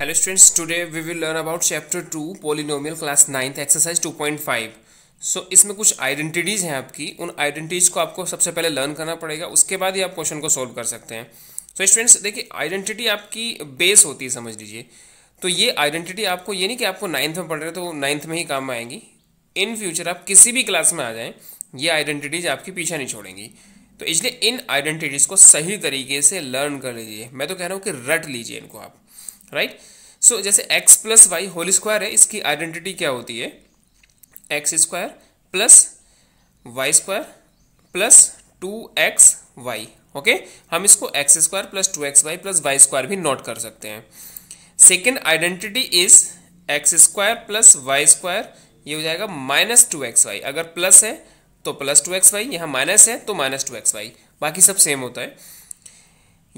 Hello students today we will learn about chapter two polynomial class ninth exercise two point five so इसमें कुछ identities हैं आपकी उन identities को आपको सबसे पहले लर्न करना पड़ेगा उसके बाद ही आप क्वेश्चन को सॉल्व कर सकते हैं सो स्टूडेंट्स देखिए आइडेंटिटी आपकी बेस होती है समझ लीजिए तो ये आइडेंटिटी आपको ये नहीं कि आपको नाइन्थ में पढ़ रहे तो नाइन्थ में ही काम आएंगी इन फ्यूचर आप किसी भी क्लास में आ जाएँ ये आइडेंटिटीज़ आपकी पीछे नहीं छोड़ेंगी तो इसलिए इन आइडेंटिटीज़ को सही तरीके से लर्न कर लीजिए मैं तो कह रहा हूँ कि रट लीजिए इनको आप राइट right? सो so, जैसे X plus Y whole square है इसकी आइडेंटिटी क्या होती है x square plus Y square plus two x Y okay हम इसको X square plus two x Y plus Y square भी नोट कर सकते हैं second identity is X square plus Y square ये हो जाएगा माइनस टू एक्स वाई अगर प्लस है तो प्लस टू एक्स वाई यहाँ माइनस है तो माइनस टू एक्स वाई बाकी सब सेम होता है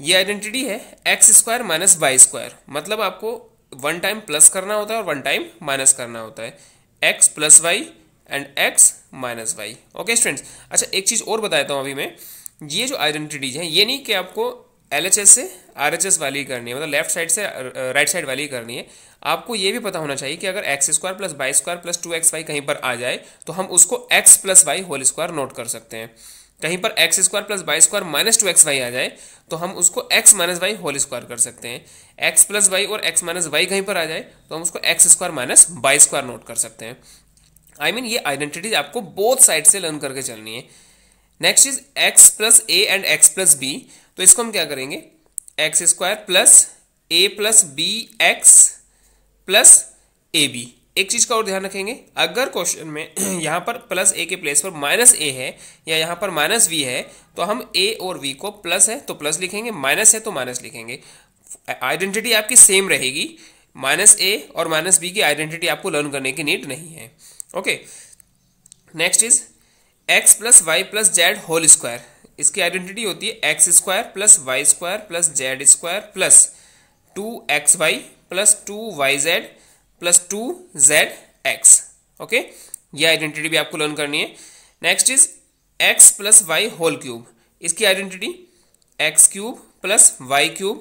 ये आइडेंटिटी है x square minus Y square मतलब आपको वन टाइम प्लस करना होता है और वन टाइम माइनस करना होता है x plus Y and x minus Y okay students अच्छा एक चीज़ और बताता हूँ अभी मैं ये जो आइडेंटिटीज हैं ये नहीं कि आपको एल से आर वाली करनी है मतलब लेफ्ट साइड से राइट uh, साइड वाली करनी है आपको ये भी पता होना चाहिए कि अगर x square plus y square plus two x y कहीं पर आ जाए तो हम उसको x plus Y whole square note कर सकते हैं कहीं पर x square plus Y square minus two x y आ जाए तो हम उसको x minus y whole square कर सकते हैं एक्स प्लस वाई और एक्स माइनस वाई कहीं पर आ जाए तो हम उसको x square minus Y square note कर सकते हैं आई I मीन mean, ये आइडेंटिटीज आपको बोथ साइड से लर्न करके चलनी है next is x plus a and x plus b तो इसको हम क्या करेंगे x square plus a plus b x plus a b एक चीज़ का और ध्यान रखेंगे अगर क्वेश्चन में यहां पर प्लस ए के प्लेस पर माइनस ए है या यहां पर माइनस वी है तो हम ए और वी को प्लस है तो प्लस लिखेंगे माइनस है तो माइनस लिखेंगे आइडेंटिटी आपकी सेम रहेगी माइनस ए और माइनस बी की आइडेंटिटी आपको लर्न करने की नीड नहीं है okay next is x plus y plus z whole square इसकी आइडेंटिटी होती है x square plus Y square plus z square plus two x Y plus two y z plus two z x okay ये identity भी आपको learn करनी है next is x plus Y whole cube इसकी identity x cube plus y cube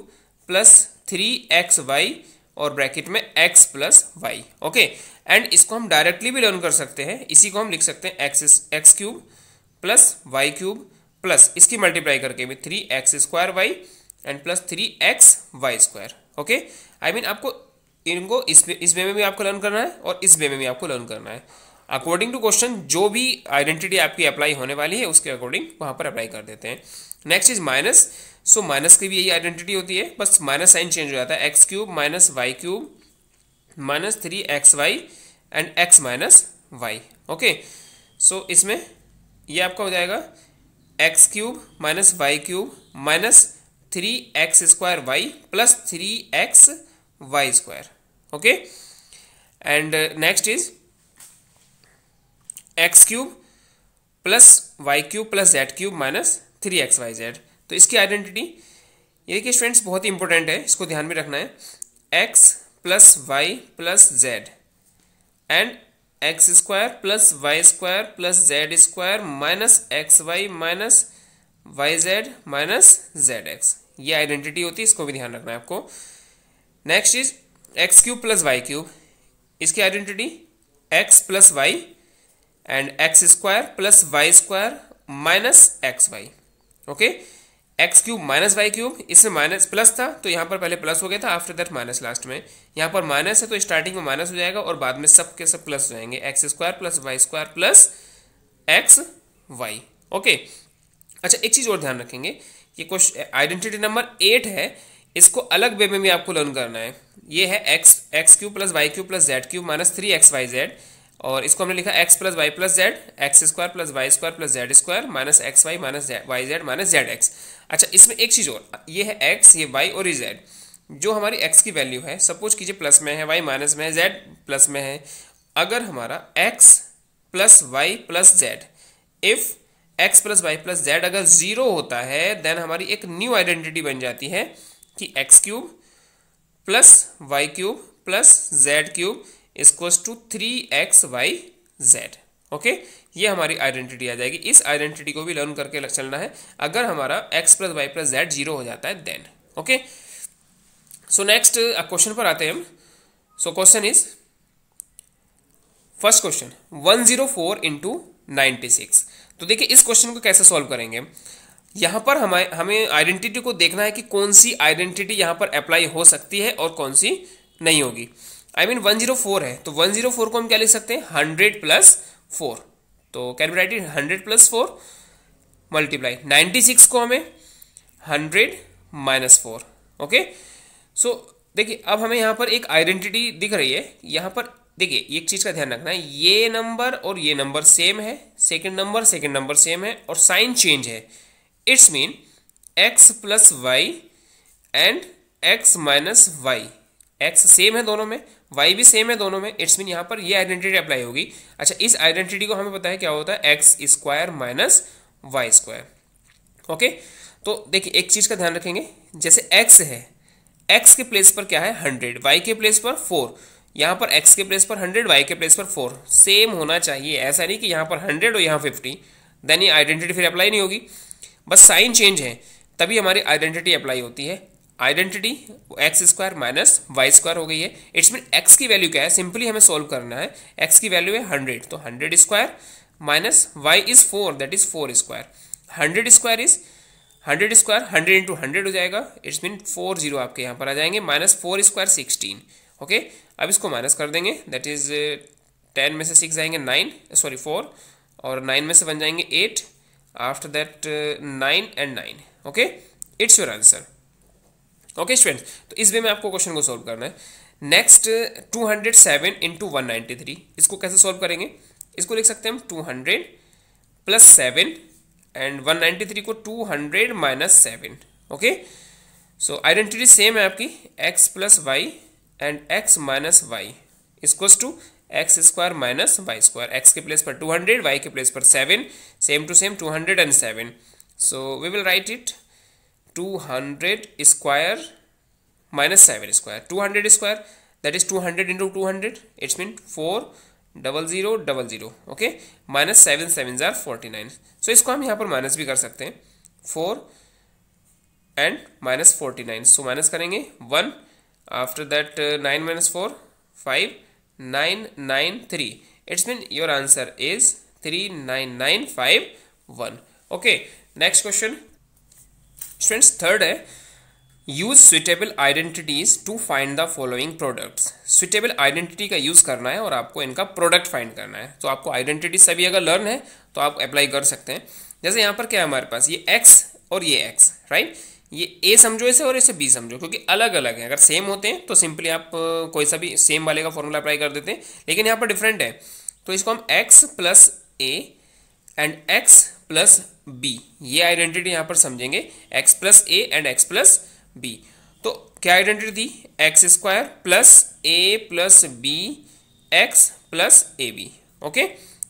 plus three x y और bracket में x plus y okay and इसको हम डायरेक्टली भी लर्न कर सकते हैं इसी को हम लिख सकते हैं x x cube plus y cube plus इसकी मल्टीप्लाई करके भी three x square y and plus three x y square okay I mean आपको इनको इस पे इस वे में भी आपको लर्न करना है और इस वे में भी आपको लर्न करना है अकॉर्डिंग टू क्वेश्चन जो भी आइडेंटिटी आपकी अप्लाई होने वाली है उसके अकॉर्डिंग वहाँ पर अप्लाई कर देते हैं next is minus so minus की भी यही आइडेंटिटी होती है बस माइनस साइन चेंज हो जाता है x cube minus y cube minus three x y and x minus Y okay so इसमें ये आपका हो जाएगा x cube minus y cube minus three x square y plus three x y square okay and uh, next is x cube plus y cube plus z cube minus three x y z तो इसकी identity ये देखिए students बहुत ही important है इसको ध्यान में रखना है x plus y plus z and x square plus Y square plus z square minus x y minus y z minus z x ये आइडेंटिटी होती है इसको भी ध्यान रखना है आपको next is x cube plus y cube इसकी identity x plus Y and x square plus Y square minus x Y okay x cube minus y cube इसमें माइनस प्लस था तो यहाँ पर पहले प्लस हो गया था आफ्टर दैट माइनस लास्ट में यहाँ पर माइनस है तो स्टार्टिंग में माइनस हो जाएगा और बाद में सब के सब प्लस हो जाएंगे x square plus Y square plus x Y okay अच्छा एक चीज़ और ध्यान रखेंगे कि क्वेश्चन आइडेंटिटी नंबर एट है इसको अलग वे में भी आपको लर्न करना है ये है x x cube plus y cube plus z cube minus three x y z और इसको हमने लिखा x plus y plus z x square plus Y square plus z square minus x y minus y z minus z x अच्छा इसमें एक चीज़ और ये है एक्स ये वाई और ये जेड जो हमारी एक्स की वैल्यू है सपोज कीजिए प्लस में है वाई माइनस में है जेड प्लस में है अगर हमारा x plus y plus z if x plus y plus z अगर ज़ीरो होता है देन हमारी एक न्यू आइडेंटिटी बन जाती है कि x cube plus y cube plus z cube equals to three x y z okay ये हमारी आइडेंटिटी आ जाएगी इस आइडेंटिटी को भी लर्न करके चलना है अगर हमारा x plus y plus z zero हो जाता है then okay so next question पर आते हैं हम so question is first question one zero four into ninety six तो देखिए इस क्वेश्चन को कैसे सॉल्व करेंगे यहाँ पर हमें हमें आइडेंटिटी को देखना है कि कौन सी आइडेंटिटी यहाँ पर अप्लाई हो सकती है और कौन सी नहीं होगी I mean one zero four है तो वन जीरो फोर को हम क्या लिख सकते हैं हंड्रेड प्लस फोर तो can be write hundred plus four multiply ninety six को हमें hundred minus four okay so देखिए अब हमें यहाँ पर एक आइडेंटिटी दिख रही है यहाँ पर देखिए एक चीज़ का ध्यान रखना है ये नंबर और ये नंबर सेम है second number second number same है और साइन चेंज है it's mean x plus Y and x minus y x same है दोनों में वाई भी सेम है दोनों में इट्स मीन यहाँ पर ये आइडेंटिटी अप्लाई होगी अच्छा इस आइडेंटिटी को हमें पता है क्या होता है x square minus Y square okay तो देखिए एक चीज़ का ध्यान रखेंगे जैसे एक्स है एक्स के प्लेस पर क्या है हंड्रेड वाई के प्लेस पर फोर यहाँ पर एक्स के प्लेस पर हंड्रेड वाई के प्लेस पर फोर सेम होना चाहिए ऐसा नहीं कि यहाँ पर हंड्रेड और यहाँ फिफ्टी देन ये आइडेंटिटी फिर अप्लाई नहीं होगी बस साइन चेंज है तभी हमारी आइडेंटिटी अप्लाई होती है identity x square minus Y square हो गई है इट्स मीन एक्स की वैल्यू क्या है सिंपली हमें सॉल्व करना है एक्स की वैल्यू है हंड्रेड तो hundred square minus y is four that is four square hundred square is hundred square hundred into hundred हो जाएगा इट्स मीन फोर जीरो आपके यहाँ पर आ जाएंगे minus four square sixteen okay अब इसको माइनस कर देंगे दैट इज टेन में से सिक्स जाएंगे नाइन सॉरी फोर और नाइन में से बन जाएंगे eight after that uh, 9 and 9 okay it's your answer okay students तो इस वे में आपको क्वेश्चन को सॉल्व करना है next two hundred seven into one ninety three इसको कैसे सॉल्व करेंगे इसको लिख सकते हैं हम two hundred plus seven and one ninety three को two hundred minus seven okay so identity same है आपकी x plus Y and x minus y इजक्वस to x square minus Y square x के प्लेस पर two hundred y के place पर seven same to same two hundred and seven so we will write it two hundred square minus seven square two hundred square two hundred into two hundred it's mean four double zero double zero okay minus seven seven जार forty nine so इसको हम यहाँ पर minus भी कर सकते हैं four and minus forty nine so minus करेंगे one after that nine minus four five three. It's been your answer is three nine nine five one. Okay, next question. Students, third है use suitable identities to find the following products suitable identity का use करना है और आपको इनका product find करना है तो आपको आइडेंटिटी सभी अगर लर्न है तो आप अप्लाई कर सकते हैं जैसे यहाँ पर क्या है हमारे पास ये एक्स और ये एक्स राइट ये ए समझो इसे और इसे बी समझो क्योंकि अलग अलग है अगर सेम होते हैं तो सिंपली आप कोई सा भी सेम वाले का फॉर्मूला अप्लाई कर देते हैं लेकिन यहाँ पर डिफरेंट है तो इसको हम x plus a and x plus b ये आइडेंटिटी यहाँ पर समझेंगे x plus a and x plus b तो क्या आइडेंटिटी थी x square plus a plus b x plus a b okay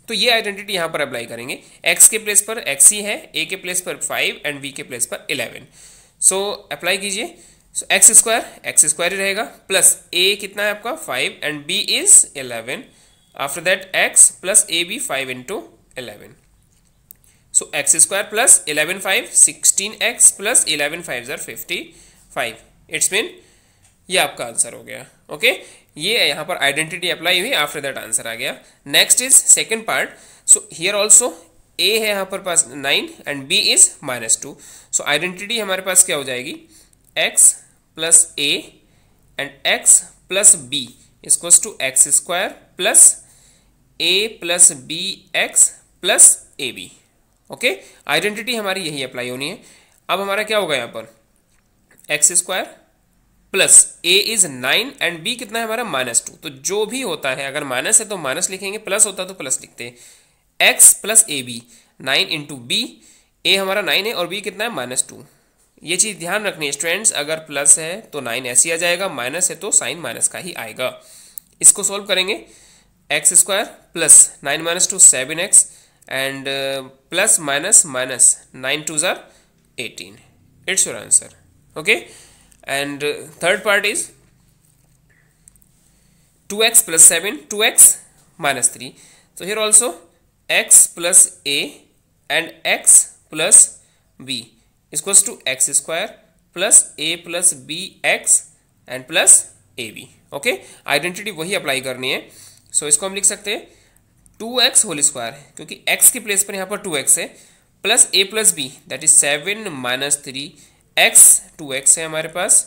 तो ये आइडेंटिटी यहाँ पर अप्लाई करेंगे एक्स के प्लेस पर एक्स ही e है ए के प्लेस पर फाइव एंड बी के प्लेस पर इलेवन सो अप्लाई कीजिए so x square x square ही रहेगा प्लस ए कितना है आपका five and b is eleven after that x plus a b five into eleven so x square plus eleven five sixteen x plus eleven five ज़र fifty five it's mean ये आपका answer हो गया okay okay? ये यहाँ पर identity apply हुई after that answer आ गया next is second part so here also a है यहाँ पर पास nine and b is minus two so identity हमारे पास क्या हो जाएगी x plus a and x plus b इजक्वस to x square plus a plus b x plus a b okay identity हमारी यही अप्लाई होनी है अब हमारा क्या होगा यहाँ पर x square plus a is nine and b कितना है हमारा माइनस टू तो जो भी होता है अगर माइनस है तो माइनस लिखेंगे प्लस होता है तो प्लस लिखते हैं x plus a b nine into b a हमारा नाइन है और बी कितना है माइनस टू ये चीज़ ध्यान रखनी है स्टूडेंट्स अगर प्लस है तो नाइन ऐसे आ जाएगा माइनस है तो साइन माइनस का ही आएगा इसको सॉल्व करेंगे x square plus nine minus two seven x and plus minus minus nine two ज़ार eighteen it's your answer okay and third part is two x plus seven two x minus three so here also x plus a and x plus b equals to x square plus a plus b x and plus a b okay identity वही apply करनी है सो so, इसको हम लिख सकते हैं two x whole square क्योंकि एक्स की प्लेस पर यहाँ पर टू एक्स है plus a plus b that is seven minus three x two x है हमारे पास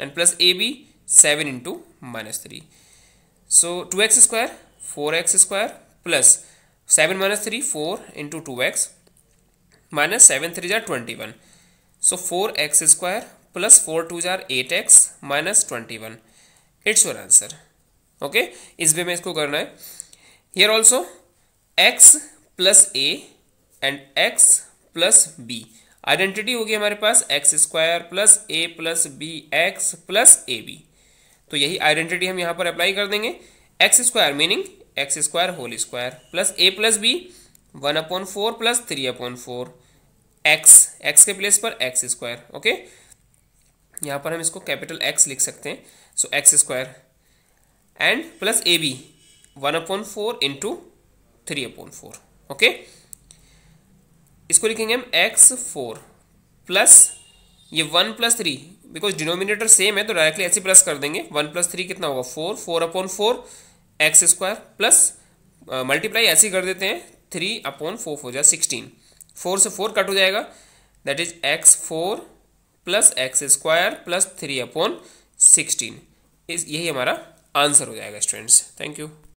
and plus a b seven into minus three so two x square four x square plus seven minus three four into two x minus seven three जार twenty one so four x square plus four two जार eight x minus twenty one it's your answer okay इस way में इसको करना है here also x plus a and x plus b identity होगी हमारे पास x square plus a plus b x plus a b तो यही आइडेंटिटी हम यहाँ पर अप्लाई कर देंगे x square meaning x square whole square plus a plus b one upon four plus three upon four x x के place पर x square okay यहाँ पर हम इसको कैपिटल एक्स लिख सकते हैं so x square and plus a b one upon four into three upon four okay इसको लिखेंगे हम एक्स फोर प्लस ये one plus three because denominator same है तो डायरेक्टली ऐसे प्लस कर देंगे वन प्लस थ्री कितना होगा four four upon four x square plus multiply ऐसे कर देते हैं थ्री अपॉन फोर फोर जाए सिक्सटीन फोर से फोर कट हो जाएगा that is x four plus x square plus three upon sixteen यही हमारा आंसर हो जाएगा स्टूडेंट्स थैंक यू